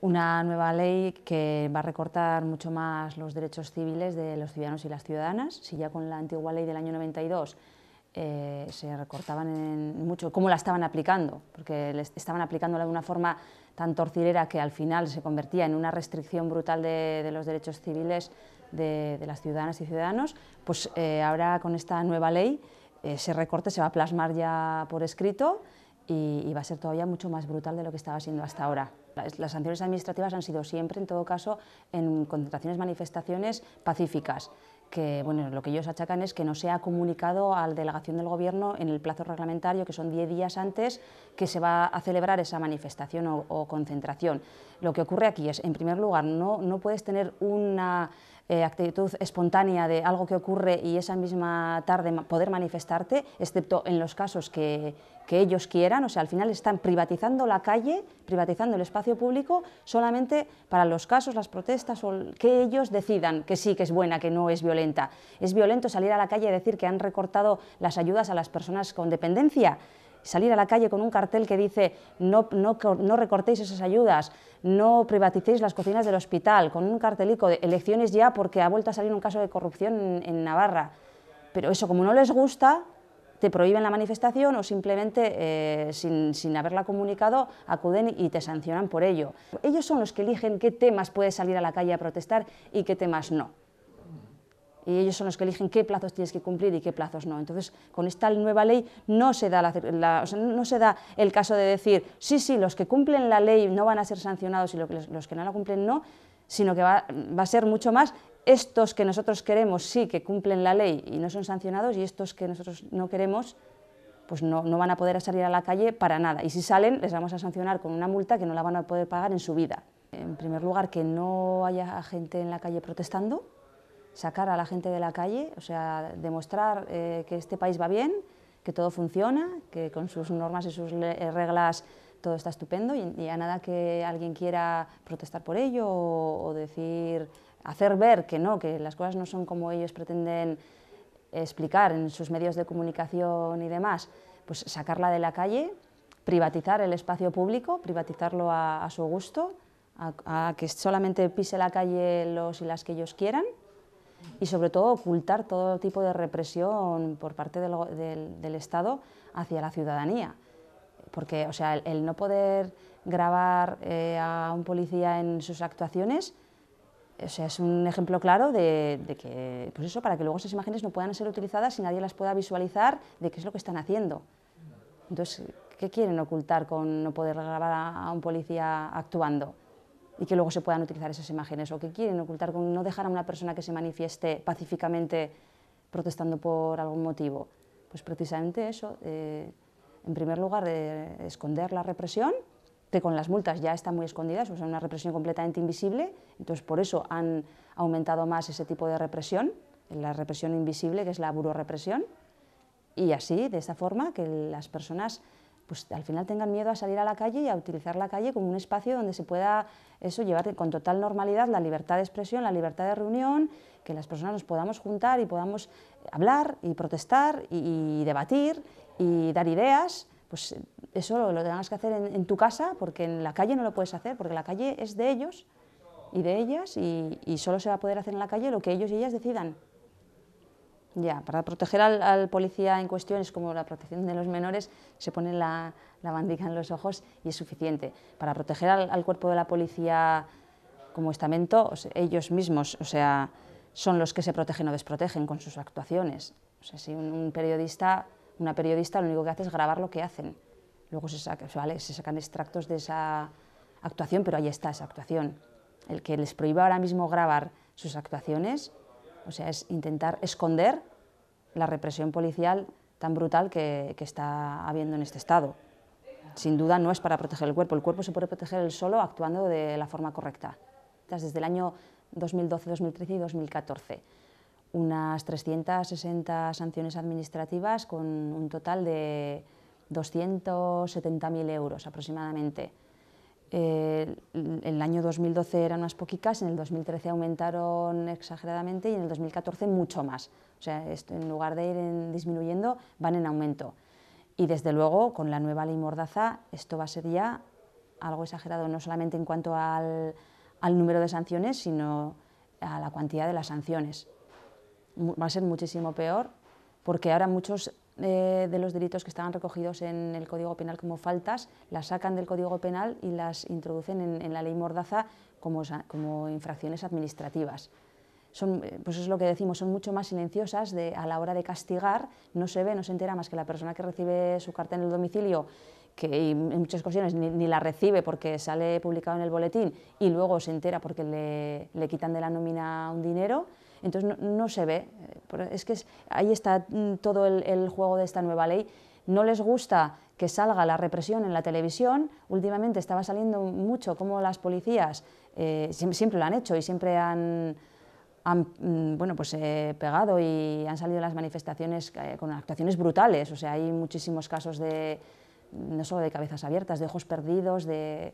una nueva ley que va a recortar mucho más los derechos civiles de los ciudadanos y las ciudadanas. Si ya con la antigua ley del año 92 eh, se recortaban en mucho, cómo la estaban aplicando, porque estaban aplicándola de una forma tan torcilera que al final se convertía en una restricción brutal de, los derechos civiles de, las ciudadanas y ciudadanos, pues eh, ahora con esta nueva ley eh, ese recorte se va a plasmar ya por escrito y va a ser todavía mucho más brutal de lo que estaba siendo hasta ahora las, sanciones administrativas han sido siempre, en todo caso, en concentraciones, manifestaciones pacíficas que bueno, lo que ellos achacan es que no se ha comunicado a la delegación del Gobierno en el plazo reglamentario, que son 10 días antes, que se va a celebrar esa manifestación o, o concentración. Lo que ocurre aquí es, en primer lugar, no, no puedes tener una eh, actitud espontánea de algo que ocurre y esa misma tarde poder manifestarte, excepto en los casos que, ellos quieran. O sea, al final están privatizando la calle, privatizando el espacio público, solamente para los casos, las protestas o que ellos decidan que sí, que es buena, que no es violenta. Es violento salir a la calle y decir que han recortado las ayudas a las personas con dependencia salir a la calle con un cartel que dice no, no, no recortéis esas ayudas, no privaticéis las cocinas del hospital, con un cartelico de elecciones ya porque ha vuelto a salir un caso de corrupción en, Navarra. Pero eso, como no les gusta, te prohíben la manifestación o simplemente eh, sin, sin, haberla comunicado acuden y te sancionan por ello. Ellos son los que eligen qué temas puedes salir a la calle a protestar y qué temas no y ellos son los que eligen qué plazos tienes que cumplir y qué plazos no. Entonces, con esta nueva ley no se da, el caso de decir, sí, sí, los que cumplen la ley no van a ser sancionados y los, que no la cumplen no, sino que va, a ser mucho más estos que nosotros queremos sí que cumplen la ley y no son sancionados y estos que nosotros no queremos pues no, van a poder salir a la calle para nada. Y si salen, les vamos a sancionar con una multa que no la van a poder pagar en su vida. En primer lugar, que no haya gente en la calle protestando, sacar a la gente de la calle, o sea, demostrar eh, que este país va bien, que todo funciona, que con sus normas y sus eh, reglas todo está estupendo y, a nada que alguien quiera protestar por ello o, decir, hacer ver que no, que las cosas no son como ellos pretenden explicar en sus medios de comunicación y demás, pues sacarla de la calle, privatizar el espacio público, privatizarlo a, su gusto, a, que solamente pise la calle los y las que ellos quieran, y sobre todo ocultar todo tipo de represión por parte del, Estado hacia la ciudadanía. Porque o sea, el, no poder grabar eh, a un policía en sus actuaciones o sea, es un ejemplo claro de, que, pues eso, para que luego esas imágenes no puedan ser utilizadas y nadie las pueda visualizar de qué es lo que están haciendo. Entonces, ¿qué quieren ocultar con no poder grabar a un policía actuando? y que luego se puedan utilizar esas imágenes o que quieren ocultar con no dejar a una persona que se manifieste pacíficamente protestando por algún motivo. Pues precisamente eso, eh, en primer lugar, de eh, esconder la represión, que con las multas ya está muy escondida, es una represión completamente invisible, entonces por eso han aumentado más ese tipo de represión, la represión invisible, que es la burorepresión, y así, de esa forma, que las personas pues al final tengan miedo a salir a la calle y a utilizar la calle como un espacio donde se pueda eso llevar con total normalidad la libertad de expresión, la libertad de reunión, que las personas nos podamos juntar y podamos hablar y protestar y, debatir y dar ideas, pues eso lo, tengas que hacer en, tu casa porque en la calle no lo puedes hacer, porque la calle es de ellos y de ellas y solo se va a poder hacer en la calle lo que ellos y ellas decidan. Ya, para proteger al, policía en cuestión es como la protección de los menores, se pone la, la en los ojos y es suficiente. Para proteger al, cuerpo de la policía como estamento, ellos mismos, o sea, son los que se protegen o desprotegen con sus actuaciones. O sea, si un, periodista, una periodista lo único que hace es grabar lo que hacen. Luego se, se sacan extractos de esa actuación, pero ahí está esa actuación. El que les prohíba ahora mismo grabar sus actuaciones o sea, es intentar esconder la represión policial tan brutal que, está habiendo en este Estado. Sin duda no es para proteger el cuerpo, el cuerpo se puede proteger solo actuando de la forma correcta. Desde el año 2012, 2013 y 2014 unas 360 sanciones administrativas con un total de 270.000 euros aproximadamente en el año 2012 eran unas poquitas, en el 2013 aumentaron exageradamente y en el 2014 mucho más. O sea, esto, en lugar de ir disminuyendo, van en aumento. Y desde luego, con la nueva ley Mordaza, esto va a ser ya algo exagerado, no solamente en cuanto al, número de sanciones, sino a la cantidad de las sanciones. Va a ser muchísimo peor, porque ahora muchos eh, de los delitos que estaban recogidos en el Código Penal como faltas, las sacan del Código Penal y las introducen en, la ley Mordaza como, infracciones administrativas. Son, eh, pues es lo que decimos, son mucho más silenciosas a la hora de castigar, no se ve, no se entera más que la persona que recibe su carta en el domicilio, que en muchas ocasiones ni, la recibe porque sale publicado en el boletín y luego se entera porque le quitan de la nómina un dinero, entonces no, se ve. Es que ahí está mm, todo el, juego de esta nueva ley. No les gusta que salga la represión en la televisión. Últimamente estaba saliendo mucho cómo las policías eh, siempre, lo han hecho y siempre han, mm, bueno, pues, eh, pegado y han salido las manifestaciones eh, con actuaciones brutales. O sea, hay muchísimos casos de no solo de cabezas abiertas, de ojos perdidos, de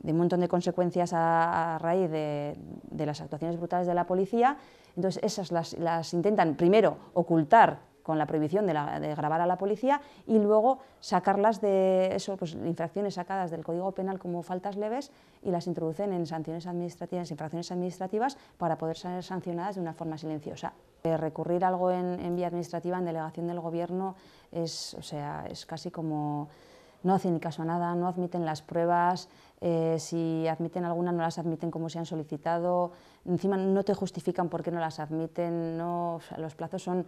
de un montón de consecuencias a, raíz de, de, las actuaciones brutales de la policía. Entonces, esas las, intentan primero ocultar con la prohibición de, grabar a la policía y luego sacarlas de eso, pues, infracciones sacadas del Código Penal como faltas leves y las introducen en sanciones administrativas, infracciones administrativas para poder ser sancionadas de una forma silenciosa. Eh, recurrir algo en, en vía administrativa en delegación del gobierno es, o sea, es casi como no hacen caso a nada, no admiten las pruebas, eh, si admiten alguna no las admiten como se han solicitado, encima no te justifican por qué no las admiten, los plazos son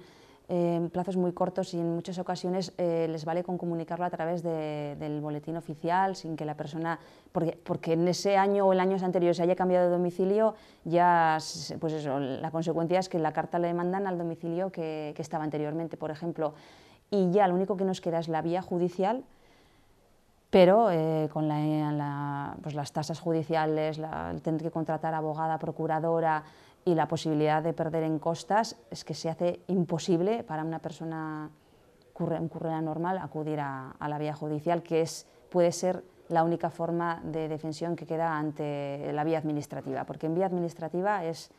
eh, plazos muy cortos y en muchas ocasiones eh, les vale con comunicarlo a través del boletín oficial sin que la persona, porque, en ese año o el año anterior se haya cambiado de domicilio, ya, pues la consecuencia es que la carta le mandan al domicilio que estaba anteriormente, por ejemplo, y ya lo único que nos queda es la vía judicial pero eh, con pues las tasas judiciales, el tener que contratar abogada, procuradora y la posibilidad de perder en costas, es que se hace imposible para una persona un currera normal acudir a, la vía judicial, que es, puede ser la única forma de defensión que queda ante la vía administrativa, porque en vía administrativa es,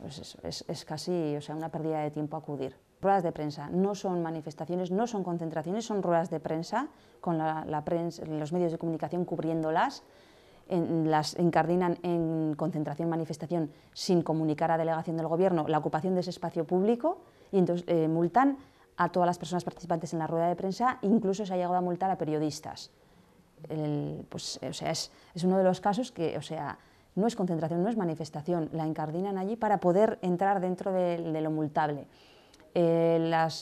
pues es, es casi o sea, una pérdida de tiempo acudir ruedas de prensa, no son manifestaciones, no son concentraciones, son ruedas de prensa, con los medios de comunicación cubriéndolas, las encardinan en concentración, manifestación, sin comunicar a delegación del gobierno la ocupación de ese espacio público y entonces eh, multan a todas las personas participantes en la rueda de prensa, incluso se ha llegado a multar a periodistas. pues, o sea, es, uno de los casos que, o sea, no es concentración, no es manifestación, la encardinan allí para poder entrar dentro de lo multable. Eh,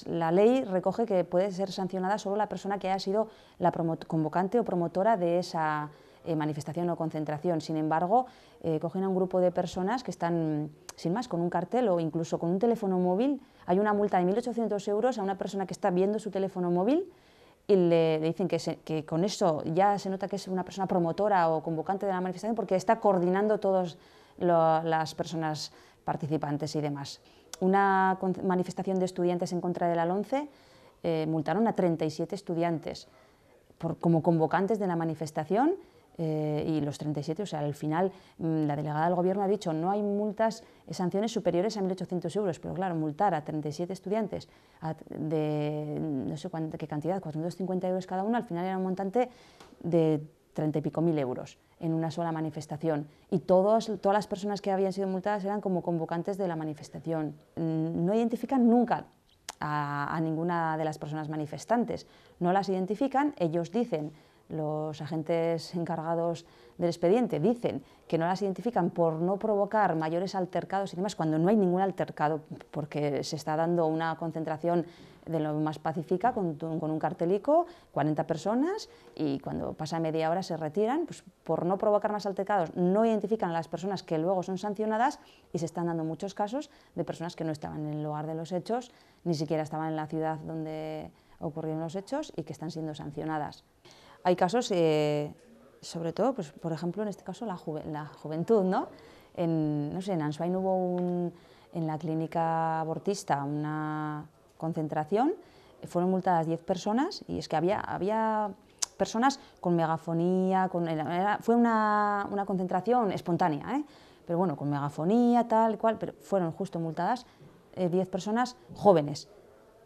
la ley recoge que puede ser sancionada solo la persona que haya sido la convocante o promotora de esa eh, manifestación o concentración. Sin embargo, eh, cogen a un grupo de personas que están, sin más, con un cartel o incluso con un teléfono móvil. Hay una multa de 1.800 euros a una persona que está viendo su teléfono móvil y le, dicen que, que, con eso ya se nota que es una persona promotora o convocante de la manifestación porque está coordinando todas las personas participantes y demás una manifestación de estudiantes en contra de la LONCE, eh, multaron a 37 estudiantes como convocantes de la manifestación eh, y los 37, o sea, al final mm, la delegada del gobierno ha dicho no hay multas, sanciones superiores a 1.800 euros, pero claro, multar a 37 estudiantes de no sé qué cantidad, 450 euros cada uno, al final era un montante de 30 y pico mil euros en una sola manifestación y todas las personas que habían sido multadas eran como convocantes de la manifestación. Mm, no identifican nunca a, a ninguna de las personas manifestantes, no las identifican, ellos dicen, los agentes encargados del expediente dicen que no las identifican por no provocar mayores altercados y demás, cuando no hay ningún altercado porque se está dando una concentración de lo más pacífica, con, un cartelico, 40 personas, y cuando pasa media hora se retiran, pues por no provocar más altercados, no identifican a las personas que luego son sancionadas y se están dando muchos casos de personas que no estaban en el lugar de los hechos, ni siquiera estaban en la ciudad donde ocurrieron los hechos y que están siendo sancionadas. Hay casos, eh, sobre todo, pues, por ejemplo, en este caso la, juventud, ¿no? En, no sé, en hubo un, en la clínica abortista una concentración, eh, fueron multadas 10 personas y es que había, había personas con megafonía, con, fue una, concentración espontánea, ¿eh? pero bueno, con megafonía, tal cual, pero fueron justo multadas 10 eh, personas jóvenes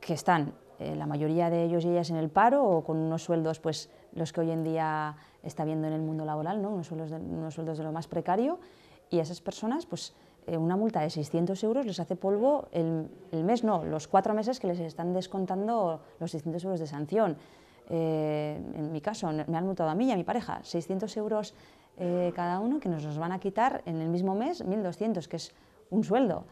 que están la mayoría de ellos y ellas en el paro o con unos sueldos, pues los que hoy en día está viendo en el mundo laboral, ¿no? unos, sueldos de, unos sueldos de lo más precario, y esas personas, pues eh, una multa de 600 euros les hace polvo el, mes, no, los cuatro meses que les están descontando los 600 euros de sanción. Eh, en mi caso, me han multado a mí y a mi pareja 600 euros eh, cada uno que nos los van a quitar en el mismo mes 1.200, que es un sueldo.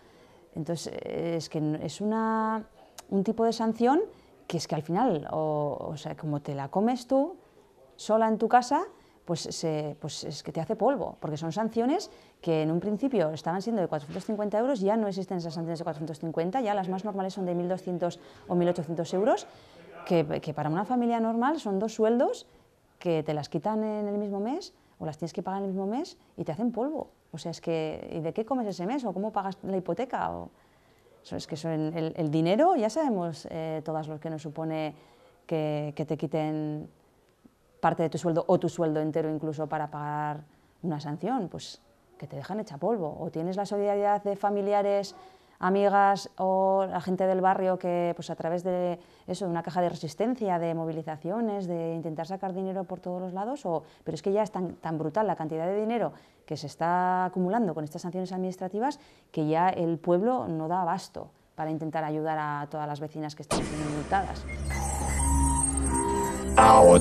Entonces, es que es una, un tipo de sanción que es que al final, o sea, como te la comes tú sola en tu casa, pues, pues, es que te hace polvo, porque son sanciones que en un principio estaban siendo de 450 euros, ya no existen esas sanciones de 450, ya las más normales son de 1.200 o 1.800 euros, que, para una familia normal son dos sueldos que te las quitan en el mismo mes o las tienes que pagar en el mismo mes y te hacen polvo. O sea, es que, ¿y de qué comes ese mes? ¿O cómo pagas la hipoteca? O, es que eso, el, dinero, ya sabemos eh, todas lo que nos supone que, que, te quiten parte de tu sueldo o tu sueldo entero incluso para pagar una sanción, pues que te dejan hecha polvo. O tienes la solidaridad de familiares, amigas o la gente del barrio que pues a través de eso, de una caja de resistencia, de movilizaciones, de intentar sacar dinero por todos los lados. O, pero es que ya es tan, tan brutal la cantidad de dinero que se está acumulando con estas sanciones administrativas que ya el pueblo no da abasto para intentar ayudar a todas las vecinas que están siendo multadas. Nao